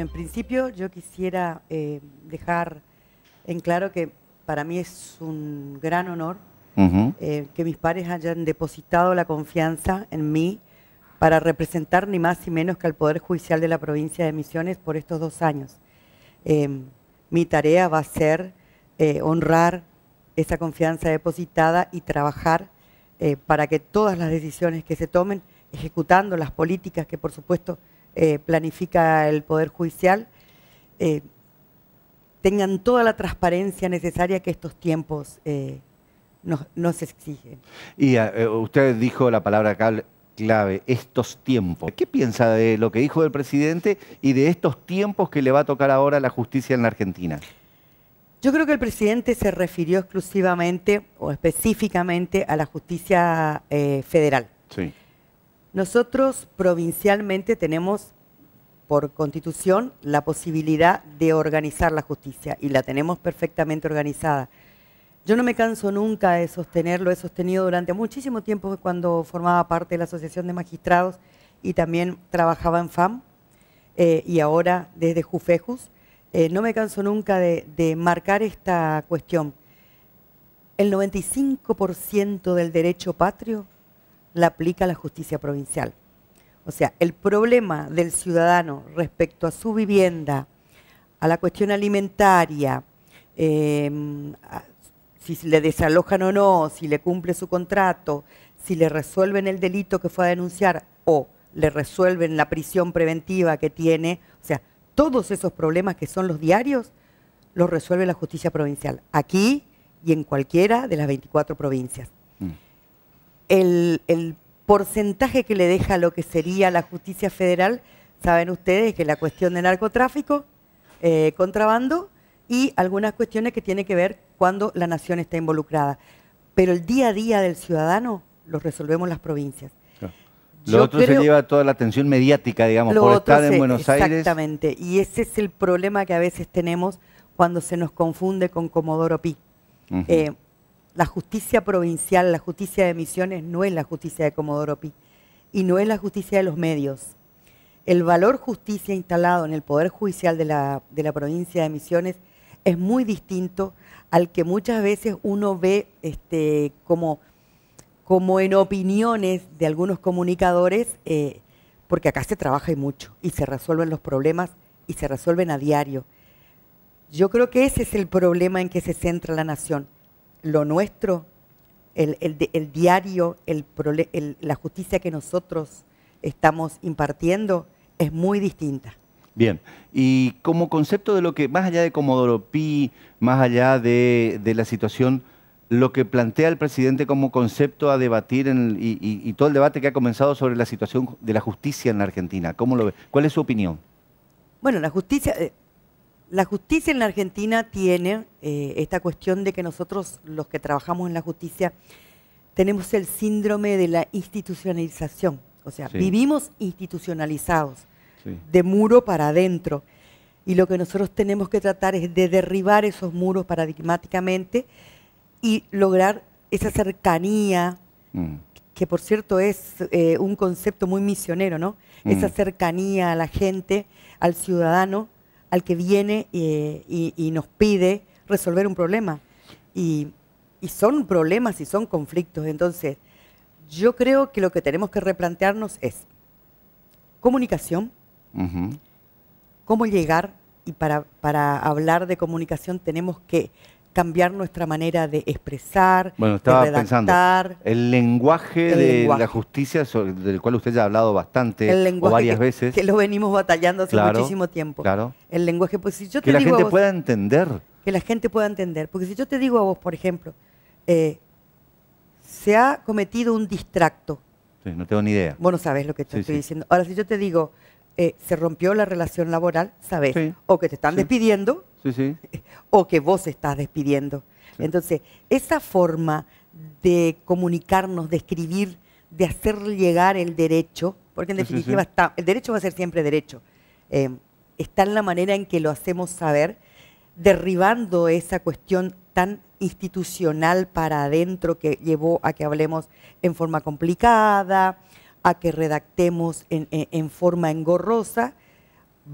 en principio yo quisiera eh, dejar en claro que para mí es un gran honor eh, que mis pares hayan depositado la confianza en mí para representar ni más ni menos que al Poder Judicial de la provincia de Misiones por estos dos años. Eh, mi tarea va a ser honrar esa confianza depositada y trabajar para que todas las decisiones que se tomen, ejecutando las políticas que por supuesto eh, planifica el Poder Judicial, eh, tengan toda la transparencia necesaria que estos tiempos eh, no nos, exigen. Y usted dijo la palabra clave, estos tiempos. ¿Qué piensa de lo que dijo el presidente y de estos tiempos que le va a tocar ahora la justicia en la Argentina? Yo creo que el presidente se refirió exclusivamente o específicamente a la justicia federal. Sí. Nosotros provincialmente tenemos por constitución la posibilidad de organizar la justicia y la tenemos perfectamente organizada. Yo no me canso nunca de sostenerlo, he sostenido durante muchísimo tiempo cuando formaba parte de la Asociación de Magistrados y también trabajaba en FAM eh, y ahora desde Jufejus. Eh, no me canso nunca de, de marcar esta cuestión. El 95% del derecho patrio la aplica la justicia provincial. O sea, el problema del ciudadano respecto a su vivienda, a la cuestión alimentaria, em, si le desalojan o no, si le cumple su contrato, si le resuelven el delito que fue a denunciar o le resuelven la prisión preventiva que tiene, o sea, todos esos problemas que son los diarios, los resuelve la justicia provincial, aquí y en cualquiera de las 24 provincias. Mm el, porcentaje que le deja lo que sería la justicia federal, saben ustedes que la cuestión de narcotráfico, eh, contrabando y algunas cuestiones que tiene que ver cuando la nación está involucrada. Pero el día a día del ciudadano lo resolvemos las provincias. Lo otro se lleva toda la atención mediática, digamos, por estar en Buenos Aires. Exactamente, y ese es el problema que a veces tenemos cuando se nos confunde con Comodoro Pi. La justicia provincial, la justicia de misiones no es la justicia de Comodoro Pi y no es la justicia de los medios. El valor justicia instalado en el Poder Judicial de la, provincia de Misiones es muy distinto al que muchas veces uno ve este, como, como en opiniones de algunos comunicadores, eh, porque acá se trabaja y mucho, y se resuelven los problemas y se resuelven a diario. Yo creo que ese es el problema en que se centra la nación, lo nuestro, el, diario, el, la justicia que nosotros estamos impartiendo es muy distinta. Bien, y como concepto de lo que, más allá de Comodoro Pi, más allá de, la situación, lo que plantea el presidente como concepto a debatir y, todo el debate que ha comenzado sobre la situación de la justicia en la Argentina, ¿cómo lo ¿Cuál es su opinión? Bueno, la justicia, eh, la justicia en la Argentina tiene eh, esta cuestión de que nosotros, los que trabajamos en la justicia, tenemos el síndrome de la institucionalización. O sea, vivimos institucionalizados, de muro para adentro. Y lo que nosotros tenemos que tratar es de derribar esos muros paradigmáticamente y lograr esa cercanía, mm. que por cierto es eh, un concepto muy misionero, ¿no? Esa mm. cercanía a la gente, al ciudadano, al que viene eh, y, nos pide resolver un problema. Y, son problemas y son conflictos. Entonces, yo creo que lo que tenemos que replantearnos es comunicación, cómo llegar, y para, para hablar de comunicación tenemos que cambiar nuestra manera de expresar, de redactar. el lenguaje de la justicia, del cual usted ya ha hablado bastante varias veces. Que lo venimos batallando hace muchísimo tiempo. Claro. El lenguaje, pues si yo te digo que la gente pueda entender. Que la gente pueda entender. Porque si yo te digo a vos, por ejemplo, eh, se ha cometido un distracto. no tengo ni idea. Bueno, sabes lo que te estoy diciendo. Ahora, si yo te digo, eh, se rompió la relación laboral, sabes. O que te están despidiendo, o que vos estás despidiendo. Entonces, esa forma de comunicarnos, de escribir, de hacer llegar el derecho, porque en definitiva el derecho va a ser siempre derecho, eh, está en la manera en que lo hacemos saber, derribando esa cuestión tan institucional para adentro que llevó a que hablemos en forma complicada, a que redactemos en forma engorrosa,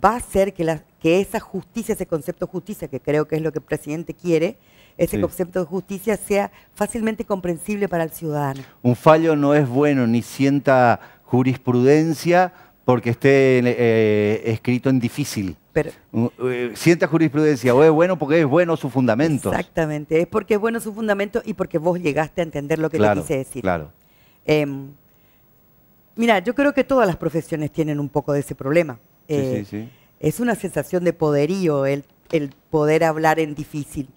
va a hacer que, esa justicia, ese concepto de justicia, que creo que es lo que el presidente quiere, ese concepto de justicia sea fácilmente comprensible para el ciudadano. Un fallo no es bueno ni sienta jurisprudencia porque esté eh, escrito en difícil. Pero, eh, sienta jurisprudencia, o es bueno porque es bueno su fundamento. Exactamente, es porque es bueno su fundamento y porque vos llegaste a entender lo que le quise decir. Claro. Em, mira, yo creo que todas las profesiones tienen un poco de ese problema. Eh, es una sensación de poderío el, el poder hablar en difícil.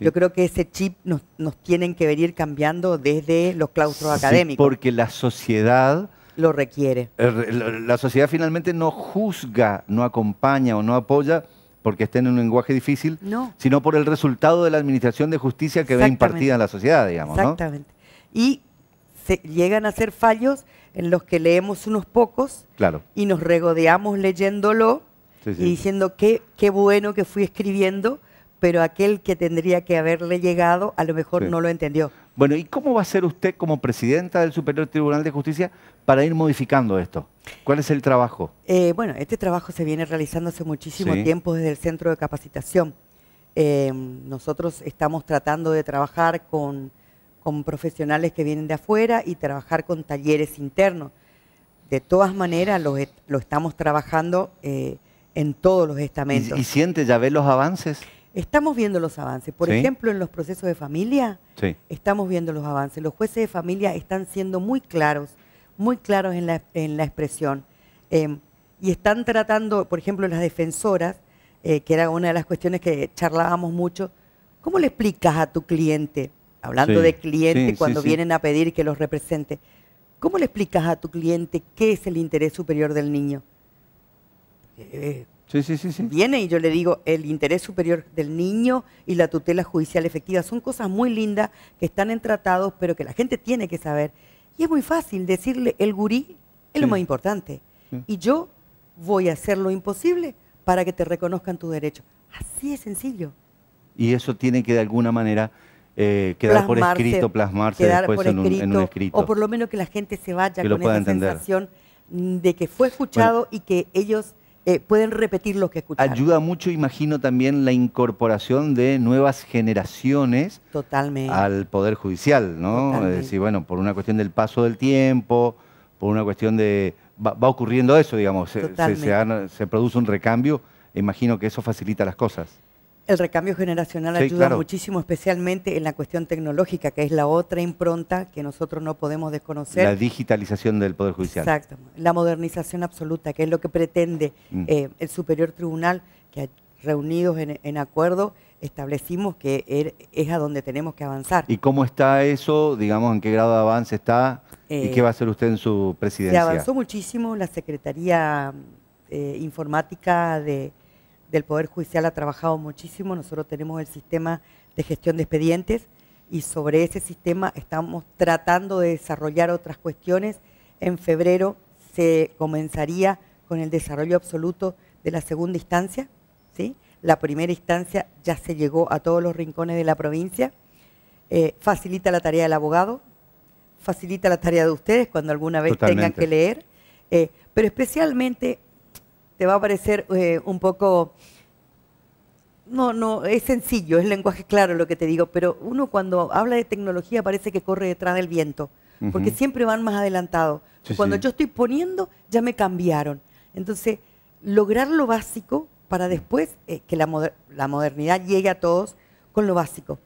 Yo creo que ese chip nos, nos, tienen que venir cambiando desde los claustros académicos. Porque la sociedad... Lo requiere. Eh, la sociedad finalmente no juzga, no acompaña o no apoya porque esté en un lenguaje difícil, sino por el resultado de la administración de justicia que ve impartida en la sociedad, digamos. Exactamente. Y llegan a ser fallos en los que leemos unos pocos y nos regodeamos leyéndolo y diciendo qué, qué bueno que fui escribiendo, pero aquel que tendría que haberle llegado a lo mejor no lo entendió. Bueno, ¿y cómo va a ser usted como presidenta del Superior Tribunal de Justicia para ir modificando esto? ¿Cuál es el trabajo? Eh, bueno, este trabajo se viene realizando hace muchísimo tiempo desde el Centro de Capacitación. Eh, nosotros estamos tratando de trabajar con con profesionales que vienen de afuera y trabajar con talleres internos. De todas maneras, lo, estamos trabajando eh, en todos los estamentos. ¿Y, ¿Y, siente, ya ve los avances? Estamos viendo los avances. Por ejemplo, en los procesos de familia, estamos viendo los avances. Los jueces de familia están siendo muy claros, muy claros en la, expresión. Em, y están tratando, por ejemplo, las defensoras, eh, que era una de las cuestiones que charlábamos mucho, ¿cómo le explicas a tu cliente hablando de cliente, cuando vienen a pedir que los represente, ¿cómo le explicas a tu cliente qué es el interés superior del niño? Eh, sí, sí, sí, Viene y yo le digo, el interés superior del niño y la tutela judicial efectiva son cosas muy lindas que están en tratados, pero que la gente tiene que saber. Y es muy fácil decirle, el gurí es lo más importante. Y yo voy a hacer lo imposible para que te reconozcan tu derecho. Así es sencillo. Y eso tiene que de alguna manera eh, quedar por escrito, plasmarse después en, un, escrito. O por lo menos que la gente se vaya con esa sensación de que fue escuchado y que ellos eh, pueden repetir lo que escucharon. Ayuda mucho, imagino, también la incorporación de nuevas generaciones al Poder Judicial, ¿no? Es decir, bueno, por una cuestión del paso del tiempo, por una cuestión de... Va, ocurriendo eso, digamos, se, se, produce un recambio, imagino que eso facilita las cosas. El recambio generacional ayuda muchísimo, especialmente en la cuestión tecnológica, que es la otra impronta que nosotros no podemos desconocer. La digitalización del Poder Judicial. Exacto, la modernización absoluta, que es lo que pretende mm. eh, el Superior Tribunal, que reunidos en, acuerdo establecimos que er, es a donde tenemos que avanzar. ¿Y cómo está eso? Digamos, ¿en qué grado de avance está? ¿Y eh, qué va a hacer usted en su presidencia? Se avanzó muchísimo la Secretaría eh, Informática de del Poder Judicial ha trabajado muchísimo. Nosotros tenemos el sistema de gestión de expedientes y sobre ese sistema estamos tratando de desarrollar otras cuestiones. En febrero se comenzaría con el desarrollo absoluto de la segunda instancia. ¿sí? La primera instancia ya se llegó a todos los rincones de la provincia. Eh, facilita la tarea del abogado, facilita la tarea de ustedes cuando alguna vez tengan que leer. Eh, pero especialmente te va a parecer eh, un poco... No, no, es sencillo, es lenguaje claro lo que te digo, pero uno cuando habla de tecnología parece que corre detrás del viento, porque siempre van más adelantados. cuando yo estoy poniendo, ya me cambiaron. Entonces, lograr lo básico para después eh, que la, la, modernidad llegue a todos con lo básico.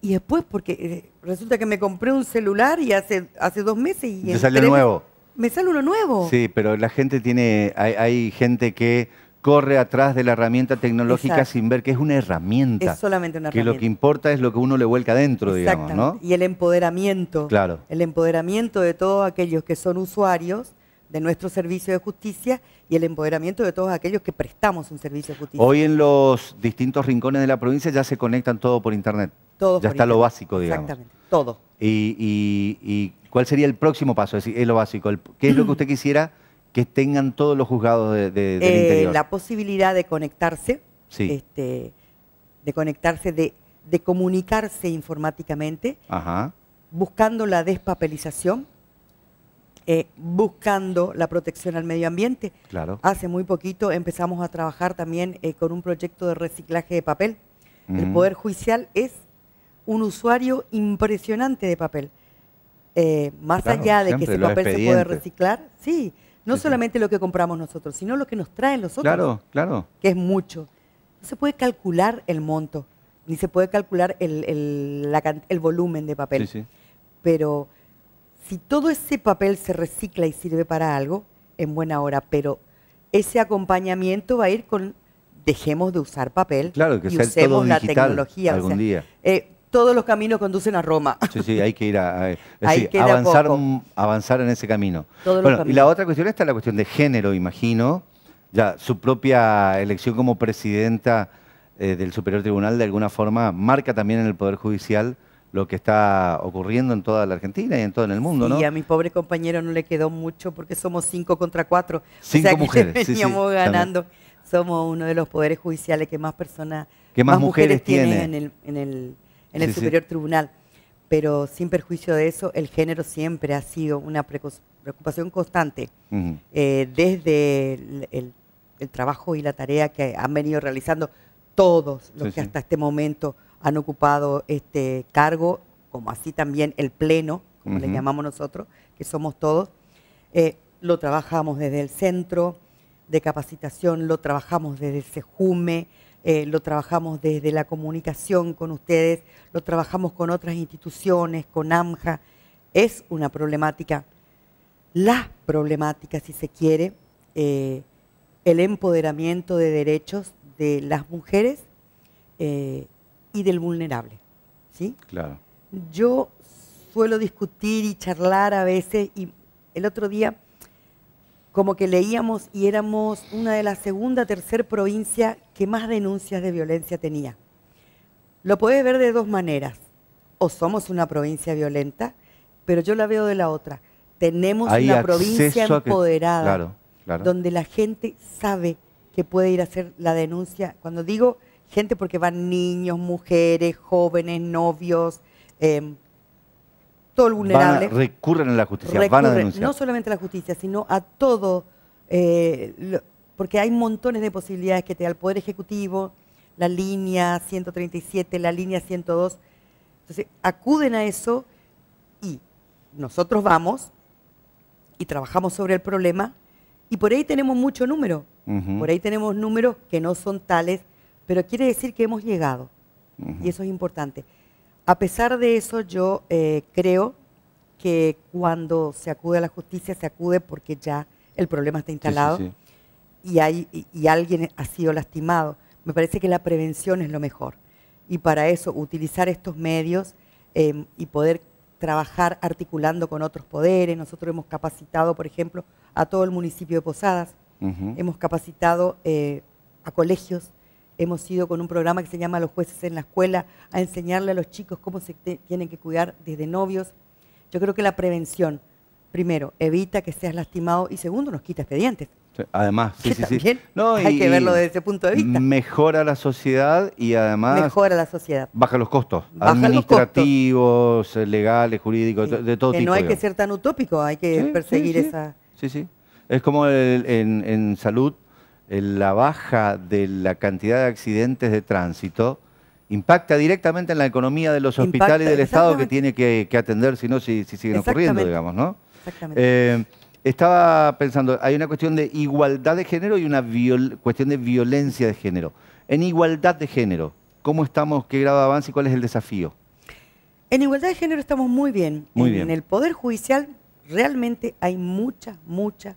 Y después, porque eh, resulta que me compré un celular y hace, hace dos meses y... salió nuevo me sale uno nuevo. Sí, pero la gente tiene, hay, gente que corre atrás de la herramienta tecnológica sin ver que es una herramienta. Es solamente una herramienta. Que lo que importa es lo que uno le vuelca adentro, digamos, ¿no? Y el empoderamiento. Claro. El empoderamiento de todos aquellos que son usuarios de nuestro servicio de justicia y el empoderamiento de todos aquellos que prestamos un servicio de justicia. Hoy en los distintos rincones de la provincia ya se conectan todo por internet. Todo. Ya está lo básico, digamos. Exactamente, todos. Y, cuál sería el próximo paso? Es, lo básico. ¿Qué es lo que usted quisiera que tengan todos los juzgados de, del eh, La posibilidad de conectarse, este, de conectarse, de, comunicarse informáticamente, buscando la despapelización. Eh, buscando la protección al medio ambiente. Claro. Hace muy poquito empezamos a trabajar también eh, con un proyecto de reciclaje de papel. El Poder Judicial es un usuario impresionante de papel. Eh, más allá de que ese papel se puede reciclar, sí, no solamente lo que compramos nosotros, sino lo que nos traen los otros. Claro, claro. Que es mucho. No se puede calcular el monto, ni se puede calcular el, volumen de papel. pero si todo ese papel se recicla y sirve para algo, en buena hora, pero ese acompañamiento va a ir con dejemos de usar papel y usemos la tecnología. Algún día. Eh, todos los caminos conducen a Roma. Sí, sí, hay que ir a, eh, avanzar, en ese camino. y la otra cuestión está la cuestión de género, imagino. Ya, su propia elección como presidenta eh, del Superior Tribunal de alguna forma marca también en el Poder Judicial lo que está ocurriendo en toda la Argentina y en todo el mundo, ¿no? Y a mi pobre compañero no le quedó mucho porque somos cinco contra cuatro. Cinco o sea, mujeres. Que veníamos sí, ganando. Somos uno de los poderes judiciales que más personas, que más, mujeres, mujeres tiene en el, en el en el Superior Tribunal. Pero sin perjuicio de eso, el género siempre ha sido una preocupación constante eh, desde el, trabajo y la tarea que han venido realizando todos los que hasta este momento han ocupado este cargo, como así también el Pleno, como le llamamos nosotros, que somos todos. Eh, lo trabajamos desde el centro de capacitación, lo trabajamos desde el SEJUME, eh, lo trabajamos desde la comunicación con ustedes, lo trabajamos con otras instituciones, con AMJA. Es una problemática, la problemática, si se quiere, eh, el empoderamiento de derechos de las mujeres eh, y del vulnerable. ¿Sí? Claro. Yo suelo discutir y charlar a veces y el otro día como que leíamos y éramos una de las segunda, tercera provincia que más denuncias de violencia tenía. Lo podés ver de dos maneras. O somos una provincia violenta, pero yo la veo de la otra. Tenemos una provincia empoderada, donde la gente sabe que puede ir a hacer la denuncia. Cuando digo gente, porque van niños, mujeres, jóvenes, novios, em, recurren a la justicia, No solamente a la justicia, sino a todo, eh, porque hay montones de posibilidades que te da el Poder Ejecutivo, la línea 137, la línea 102. Entonces, acuden a eso y nosotros vamos y trabajamos sobre el problema y por ahí tenemos mucho número. Por ahí tenemos números que no son tales, pero quiere decir que hemos llegado. Y eso es importante. A pesar de eso, yo eh, creo que cuando se acude a la justicia, se acude porque ya el problema está instalado Y, hay, y, alguien ha sido lastimado. Me parece que la prevención es lo mejor. Y para eso, utilizar estos medios em, y poder trabajar articulando con otros poderes. Nosotros hemos capacitado, por ejemplo, a todo el municipio de Posadas. Hemos capacitado eh, a colegios Hemos ido con un programa que se llama Los jueces en la escuela a enseñarle a los chicos cómo se tienen que cuidar desde novios. Yo creo que la prevención, primero, evita que seas lastimado y segundo, nos quita expedientes. Además, sí, sí, sí. No, hay que verlo desde ese punto de vista. Mejora la sociedad y además. Mejora la sociedad. Baja los costos administrativos, eh, legales, jurídicos, de todo que No hay que ser tan utópico, hay que perseguir esa. Sí, sí. Es como en, en salud, la baja de la cantidad de accidentes de tránsito impacta directamente en la economía de los hospitales hospitales del Estado que tiene que, atender, si no, si, siguen ocurriendo, digamos, ¿no? Exactamente. Eh, estaba pensando, hay una cuestión de igualdad de género y una cuestión de violencia de género. En igualdad de género, ¿cómo estamos? ¿Qué grado de avance y cuál es el desafío? En igualdad de género estamos muy bien. Muy bien. En el Poder Judicial realmente hay mucha, mucha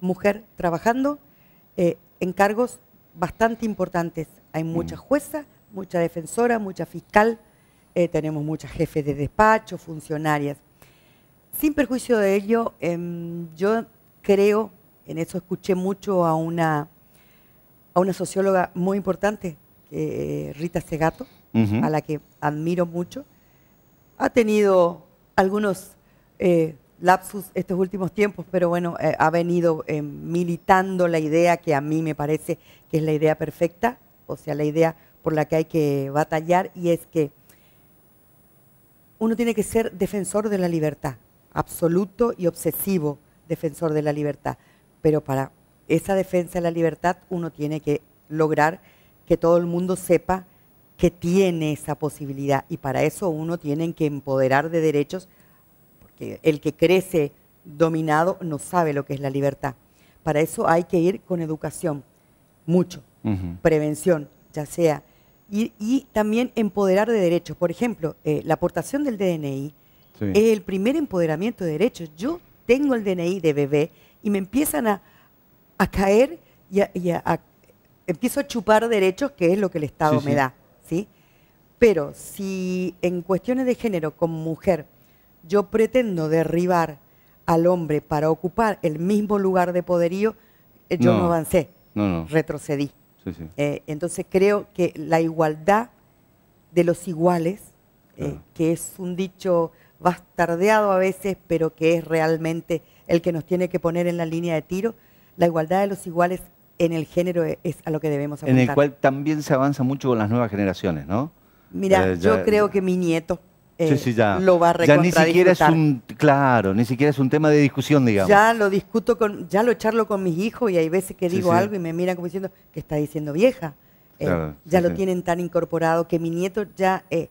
mujer trabajando. Eh, encargos bastante importantes. Hay mucha mm. jueza, mucha defensora, mucha fiscal, eh, tenemos muchas jefes de despacho, funcionarias. Sin perjuicio de ello, em, yo creo, en eso escuché mucho a una, a una socióloga muy importante, Rita Segato, a la que admiro mucho, ha tenido algunos eh, lapsus estos últimos tiempos, pero bueno, eh, ha venido eh, militando la idea que a mí me parece que es la idea perfecta, o sea, la idea por la que hay que batallar, y es que uno tiene que ser defensor de la libertad, absoluto y obsesivo defensor de la libertad, pero para esa defensa de la libertad uno tiene que lograr que todo el mundo sepa que tiene esa posibilidad y para eso uno tiene que empoderar de derechos eh, el que crece dominado no sabe lo que es la libertad. Para eso hay que ir con educación, mucho, prevención, ya sea, y, también empoderar de derechos. Por ejemplo, eh, la aportación del DNI es el primer empoderamiento de derechos. Yo tengo el DNI de bebé y me empiezan a, caer y, empiezo a chupar derechos, que es lo que el Estado me da. ¿sí? Pero si en cuestiones de género, como mujer, yo pretendo derribar al hombre para ocupar el mismo lugar de poderío, eh, yo no, avancé, no, retrocedí. Eh, entonces creo que la igualdad de los iguales, eh, que es un dicho bastardeado a veces, pero que es realmente el que nos tiene que poner en la línea de tiro, la igualdad de los iguales en el género e-, es a lo que debemos apuntar. En el cual también se avanza mucho con las nuevas generaciones, ¿no? Mira, yo creo que mi nieto eh, ya. lo va a Ya ni siquiera es un, claro, ni siquiera es un tema de discusión, digamos. Ya lo discuto con, ya lo charlo con mis hijos y hay veces que digo algo y me miran como diciendo, ¿qué está diciendo vieja? Eh, ya lo tienen tan incorporado que mi nieto ya eh,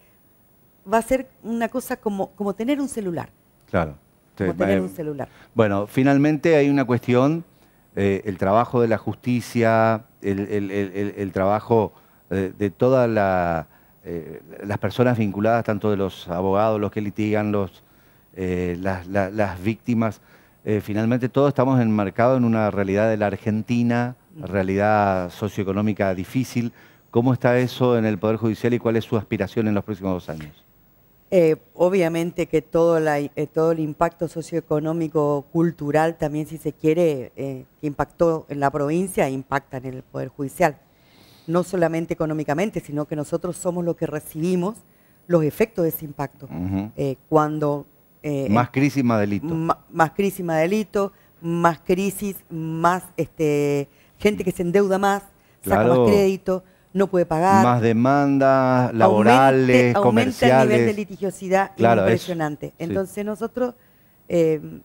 va a ser una cosa como, como tener un celular. Claro. como tener un celular. Bueno, finalmente hay una cuestión, el trabajo de la justicia, el trabajo de toda la eh, las personas vinculadas, tanto de los abogados, los que litigan, los, eh, las, víctimas. Eh, finalmente todos estamos enmarcados en una realidad de la Argentina, realidad socioeconómica difícil. ¿Cómo está eso en el Poder Judicial y cuál es su aspiración en los próximos dos años? obviamente que todo, la, todo el impacto socioeconómico, cultural, también si se quiere, que impactó en la provincia, impacta en el Poder Judicial no solamente económicamente, sino que nosotros somos los que recibimos los efectos de ese impacto. Eh, cuando... Eh, más crisis, más delito. más crisis, más delito, más crisis, más este, gente que se endeuda más, saca más crédito, no puede pagar. Más demandas laborales, comerciales. Aumenta el nivel de litigiosidad impresionante. Entonces nosotros... Eh,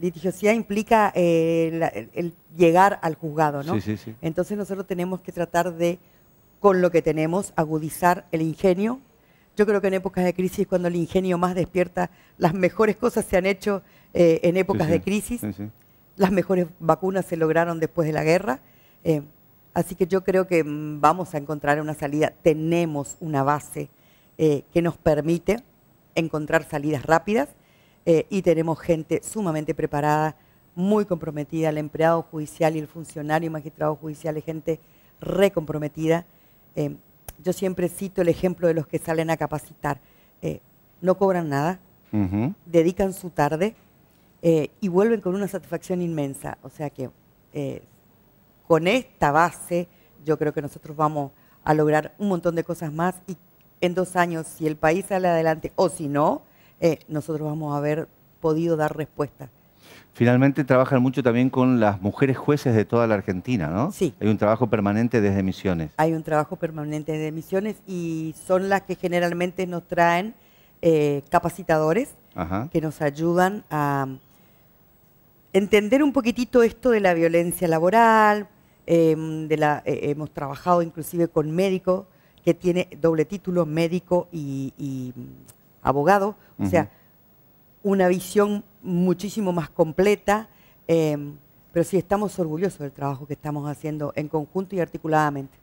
litigiosidad implica eh, el, llegar al juzgado, ¿no? Sí, sí, sí. Entonces nosotros tenemos que tratar de, con lo que tenemos, agudizar el ingenio. Yo creo que en épocas de crisis, cuando el ingenio más despierta, las mejores cosas se han hecho eh, en épocas de crisis. Las mejores vacunas se lograron después de la guerra. Eh, así que yo creo que mm, vamos a encontrar una salida. Tenemos una base que nos permite encontrar salidas rápidas eh, y tenemos gente sumamente preparada, muy comprometida, el empleado judicial y el funcionario y magistrado judicial es gente recomprometida. Eh, yo siempre cito el ejemplo de los que salen a capacitar. Eh, no cobran nada, dedican su tarde y vuelven con una satisfacción inmensa. O sea que con esta base yo creo que nosotros vamos a lograr un montón de cosas más y en dos años, si el país sale adelante o si no, eh, nosotros vamos a haber podido dar respuesta. Finalmente trabajan mucho también con las mujeres jueces de toda la Argentina, ¿no? Sí. Hay un trabajo permanente desde Misiones. Hay un trabajo permanente desde Misiones y son las que generalmente nos traen eh, capacitadores que nos ayudan a entender un poquitito esto de la violencia laboral. Em, de la, eh, hemos trabajado inclusive con médicos que tiene doble título médico y abogado, o sea, una visión muchísimo más completa, eh, pero sí estamos orgullosos del trabajo que estamos haciendo en conjunto y articuladamente.